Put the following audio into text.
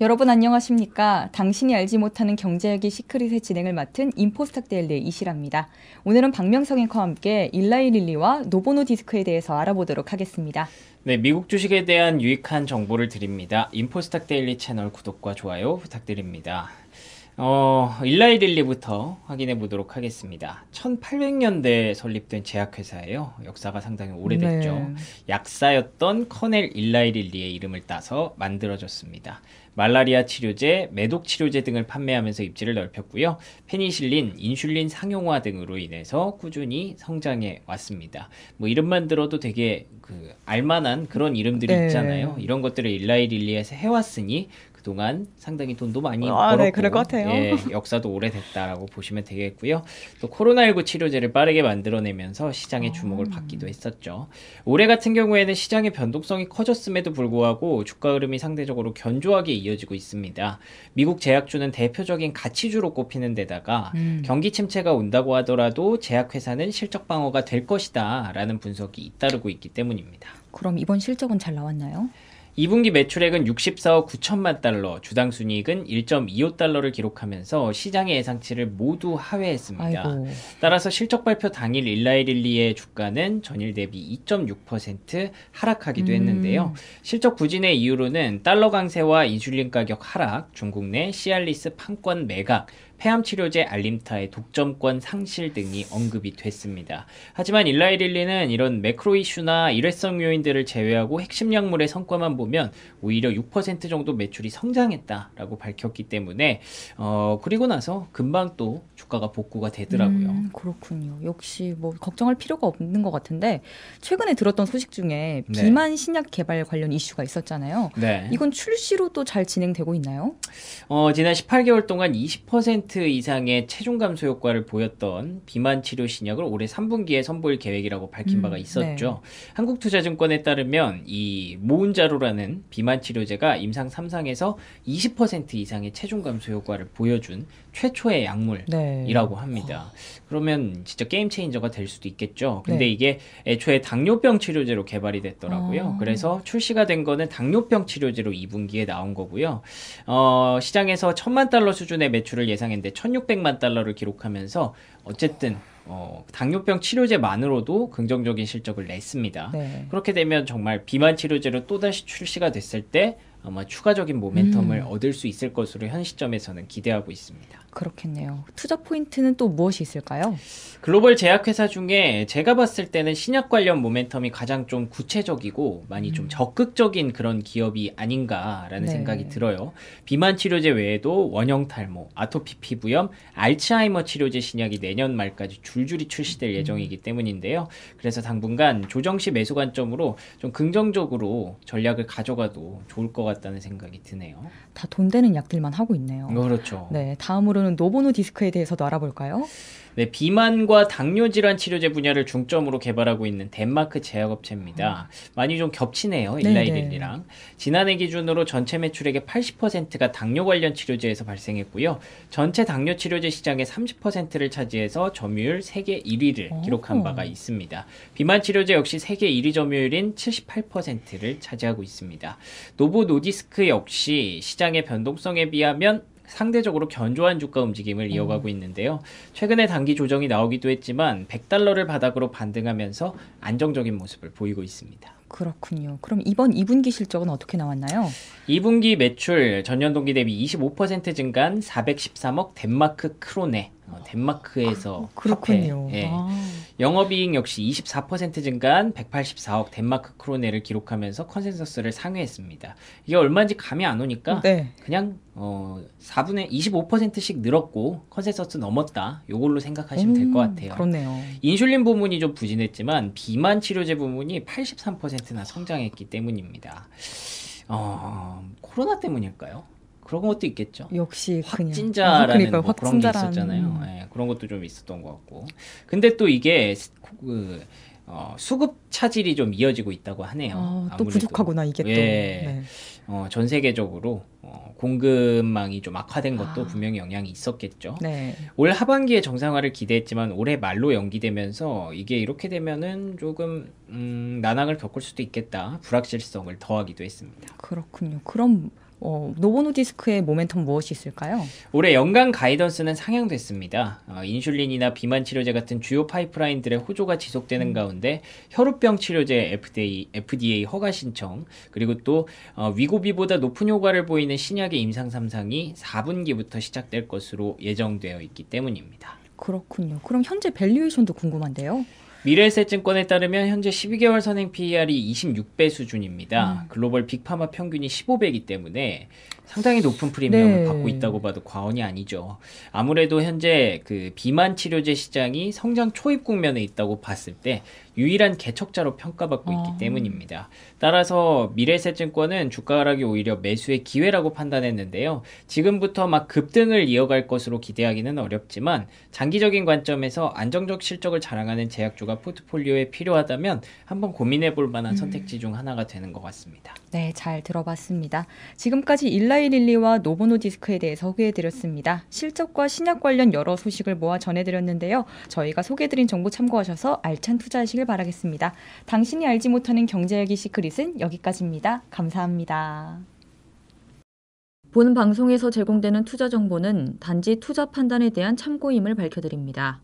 여러분 안녕하십니까? 당신이 알지 못하는 경제학의 시크릿의 진행을 맡은 인포스탁 데일리 의이시랍니다 오늘은 박명성 앵커와 함께 일라이 릴리와 노보노 디스크에 대해서 알아보도록 하겠습니다. 네, 미국 주식에 대한 유익한 정보를 드립니다. 인포스탁 데일리 채널 구독과 좋아요 부탁드립니다. 어, 일라이릴리부터 확인해 보도록 하겠습니다. 1800년대에 설립된 제약회사예요. 역사가 상당히 오래됐죠. 네. 약사였던 커넬 일라이릴리의 이름을 따서 만들어졌습니다. 말라리아 치료제, 매독 치료제 등을 판매하면서 입지를 넓혔고요. 페니실린, 인슐린 상용화 등으로 인해서 꾸준히 성장해 왔습니다. 뭐 이름만 들어도 되게 그 알만한 그런 이름들이 네. 있잖아요. 이런 것들을 일라이릴리에서 해왔으니 그동안 상당히 돈도 많이 아, 벌었고 네, 그럴 것 같아요. 예, 역사도 오래됐다라고 보시면 되겠고요. 또 코로나19 치료제를 빠르게 만들어내면서 시장의 아. 주목을 받기도 했었죠. 올해 같은 경우에는 시장의 변동성이 커졌음에도 불구하고 주가 흐름이 상대적으로 견조하게 이어지고 있습니다. 미국 제약주는 대표적인 가치주로 꼽히는 데다가 음. 경기 침체가 온다고 하더라도 제약회사는 실적 방어가 될 것이다 라는 분석이 잇따르고 있기 때문입니다. 그럼 이번 실적은 잘 나왔나요? 2분기 매출액은 64억 9천만 달러, 주당 순이익은 1.25달러를 기록하면서 시장의 예상치를 모두 하회했습니다. 아이고. 따라서 실적 발표 당일 일라이릴리의 주가는 전일 대비 2.6% 하락하기도 음. 했는데요. 실적 부진의 이유로는 달러 강세와 인슐린 가격 하락, 중국 내 시알리스 판권 매각, 폐암치료제 알림타의 독점권 상실 등이 언급이 됐습니다. 하지만 일라이릴리는 이런 매크로 이슈나 일회성 요인들을 제외하고 핵심 약물의 성과만 보면 오히려 6% 정도 매출이 성장했다라고 밝혔기 때문에 어 그리고 나서 금방 또 주가가 복구가 되더라고요. 음, 그렇군요. 역시 뭐 걱정할 필요가 없는 것 같은데 최근에 들었던 소식 중에 네. 비만 신약 개발 관련 이슈가 있었잖아요. 네. 이건 출시로 또 잘 진행되고 있나요? 어, 지난 18개월 동안 20% 10% 이상의 체중 감소 효과를 보였던 비만 치료 신약을 올해 3분기에 선보일 계획이라고 밝힌 음, 바가 있었죠. 네. 한국투자증권에 따르면 이 모은자로라는 비만 치료제가 임상 3상에서 20% 이상의 체중 감소 효과를 보여준 최초의 약물이라고 네. 합니다. 그러면 진짜 게임 체인저가 될 수도 있겠죠. 근데 네. 이게 애초에 당뇨병 치료제로 개발이 됐더라고요. 아. 그래서 출시가 된 거는 당뇨병 치료제로 2분기에 나온 거고요. 어, 시장에서 천만 달러 수준의 매출을 예상했는데 달러인데 1600만 달러를 기록하면서 어쨌든 어, 당뇨병 치료제만으로도 긍정적인 실적을 냈습니다. 네. 그렇게 되면 정말 비만 치료제로 또다시 출시가 됐을 때 아마 추가적인 모멘텀을 음. 얻을 수 있을 것으로 현 시점에서는 기대하고 있습니다. 그렇겠네요. 투자 포인트는 또 무엇이 있을까요? 글로벌 제약회사 중에 제가 봤을 때는 신약 관련 모멘텀이 가장 좀 구체적이고 많이 음. 좀 적극적인 그런 기업이 아닌가라는 네. 생각이 들어요. 비만 치료제 외에도 원형 탈모, 아토피 피부염, 알츠하이머 치료제 신약이 내년 말까지 줄줄이 출시될 음. 예정이기 때문인데요. 그래서 당분간 조정 시 매수 관점으로 좀 긍정적으로 전략을 가져가도 좋을 것 같아요. 같다는 생각이 드네요. 다 돈 되는 약들만 하고 있네요. 그렇죠. 네, 다음으로는 노보노 디스크에 대해서도 알아볼까요? 네, 비만과 당뇨 질환 치료제 분야를 중점으로 개발하고 있는 덴마크 제약업체입니다. 많이 좀 겹치네요. 네, 일라이릴리랑. 지난해 기준으로 전체 매출액의 80%가 당뇨 관련 치료제에서 발생했고요. 전체 당뇨 치료제 시장의 30%를 차지해서 점유율 세계 1위를 오. 기록한 바가 있습니다. 비만 치료제 역시 세계 1위 점유율인 78%를 차지하고 있습니다. 노보 노디스크 역시 시장의 변동성에 비하면 상대적으로 견조한 주가 움직임을 음. 이어가고 있는데요. 최근에 단기 조정이 나오기도 했지만 100달러를 바닥으로 반등하면서 안정적인 모습을 보이고 있습니다. 그렇군요. 그럼 이번 2분기 실적은 어떻게 나왔나요? 2분기 매출 전년 동기 대비 25% 증가한 413억 덴마크 크로네 어, 덴마크에서 아, 그렇군요. 예. 아. 영업이익 역시 24% 증가한 184억 덴마크 크로네를 기록하면서 컨센서스를 상회했습니다. 이게 얼마인지 감이 안 오니까 네. 그냥 어 4분의 25%씩 늘었고 컨센서스 넘었다. 요걸로 생각하시면 될것 음, 같아요. 그렇네요. 인슐린 부문이 좀 부진했지만 비만 치료제 부문이 83%나 성장했기 때문입니다. 어, 코로나 때문일까요? 그런 것도 있겠죠. 역시 확진자라는 아, 뭐 그런 게 있었잖아요. 네, 그런 것도 좀 있었던 것 같고. 근데 또 이게 그 어, 수급 차질이 좀 이어지고 있다고 하네요. 아, 또 부족하구나 이게 또. 예, 네. 어, 전 세계적으로 어, 공급망이 좀 악화된 것도 아. 분명히 영향이 있었겠죠. 네. 올 하반기에 정상화를 기대했지만 올해 말로 연기되면서 이게 이렇게 되면은 조금 음, 난항을 겪을 수도 있겠다 불확실성을 더하기도 했습니다. 그렇군요. 그럼 어, 노보노디스크의 모멘텀 무엇이 있을까요? 올해 연간 가이던스는 상향됐습니다. 어, 인슐린이나 비만 치료제 같은 주요 파이프라인들의 호조가 지속되는 음. 가운데 혈우병 치료제 FDA, FDA 허가 신청 그리고 또 어, 위고비보다 높은 효과를 보이는 신약의 임상 3상이 4분기부터 시작될 것으로 예정되어 있기 때문입니다. 그렇군요. 그럼 현재 밸류에이션도 궁금한데요. 미래에셋증권에 따르면 현재 12개월 선행 PER이 26배 수준입니다. 음. 글로벌 빅파마 평균이 15배이기 때문에 상당히 높은 프리미엄을 네. 받고 있다고 봐도 과언이 아니죠. 아무래도 현재 그 비만 치료제 시장이 성장 초입 국면에 있다고 봤을 때 유일한 개척자로 평가받고 있기 어. 때문입니다. 따라서 미래셋증권은 주가 하락이 오히려 매수의 기회라고 판단했는데요. 지금부터 막 급등을 이어갈 것으로 기대하기는 어렵지만 장기적인 관점에서 안정적 실적을 자랑하는 제약주가 정가 포트폴리오에 필요하다면 한번 고민해 볼 만한 음. 선택지 중 하나가 되는 것 같습니다. 네, 잘 들어봤습니다. 지금까지 일라이릴리와 노보노디스크에 대해 서 소개해 드렸습니다. 실적과 신약 관련 여러 소식을 모아 전해 드렸는데요. 저희가 소개해 드린 정보 참고하셔서 알찬 투자하시길 바라겠습니다. 당신이 알지 못하는 경제학기 시크릿은 여기까지입니다. 감사합니다. 본 방송에서 제공되는 투자 정보는 단지 투자 판단에 대한 참고임을 밝혀드립니다.